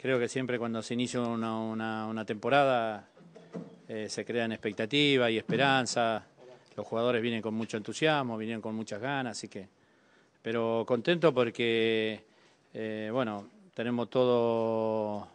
creo que siempre cuando se inicia una, temporada eh, se crean expectativas y esperanza. Los jugadores vienen con mucho entusiasmo, vienen con muchas ganas, así que. Pero contento porque, eh, bueno, tenemos todo,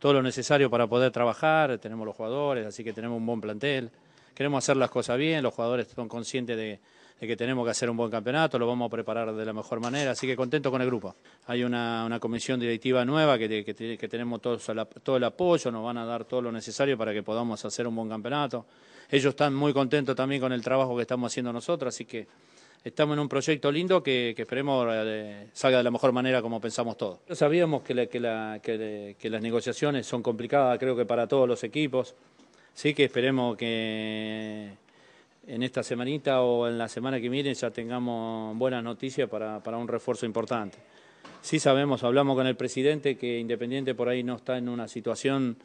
todo lo necesario para poder trabajar, tenemos los jugadores, así que tenemos un buen plantel. Queremos hacer las cosas bien, los jugadores son conscientes de que tenemos que hacer un buen campeonato, lo vamos a preparar de la mejor manera, así que contento con el grupo. Hay una, comisión directiva nueva que, tenemos todo el apoyo, nos van a dar todo lo necesario para que podamos hacer un buen campeonato. Ellos están muy contentos también con el trabajo que estamos haciendo nosotros, así que estamos en un proyecto lindo que, esperemos eh, salga de la mejor manera como pensamos todos. Sabíamos que, las negociaciones son complicadas, creo que para todos los equipos, así que esperemos que en esta semanita o en la semana que viene ya tengamos buenas noticias para, para, un refuerzo importante. Sí sabemos, hablamos con el presidente que Independiente por ahí no está en una situación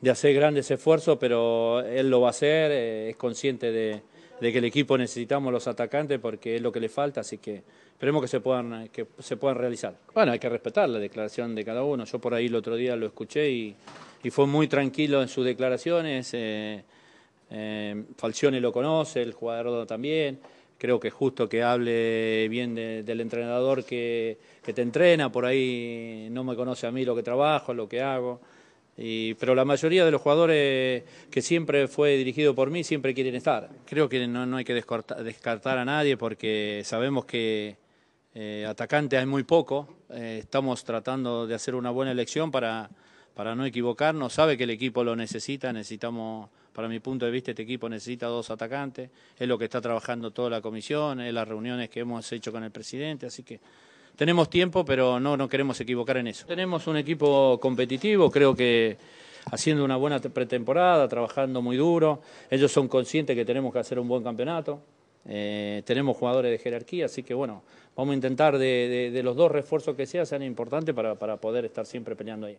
de hacer grandes esfuerzos, pero él lo va a hacer, eh, es consciente de, que el equipo necesitamos los atacantes porque es lo que le falta, así que esperemos que se puedan, que se puedan realizar. Bueno, hay que respetar la declaración de cada uno, yo por ahí el otro día lo escuché y, y fue muy tranquilo en sus declaraciones. Eh, eh, Falcione lo conoce, el jugador también. Creo que es justo que hable bien del entrenador que, te entrena, por ahí no me conoce a mí lo que trabajo, lo que hago. pero la mayoría de los jugadores que siempre fue dirigido por mí siempre quieren estar. Creo que no, hay que descartar a nadie porque sabemos que eh, atacantes hay muy poco. Eh, estamos tratando de hacer una buena elección para, para no equivocarnos, sabe que el equipo lo necesita, necesitamos, para mi punto de vista, este equipo necesita dos atacantes, es lo que está trabajando toda la comisión, es las reuniones que hemos hecho con el presidente, así que tenemos tiempo, pero no nos queremos equivocar en eso. Tenemos un equipo competitivo, creo que haciendo una buena pretemporada, trabajando muy duro, ellos son conscientes que tenemos que hacer un buen campeonato, eh, tenemos jugadores de jerarquía, así que bueno, vamos a intentar de, los dos refuerzos que sea sean importantes para poder estar siempre peleando ahí.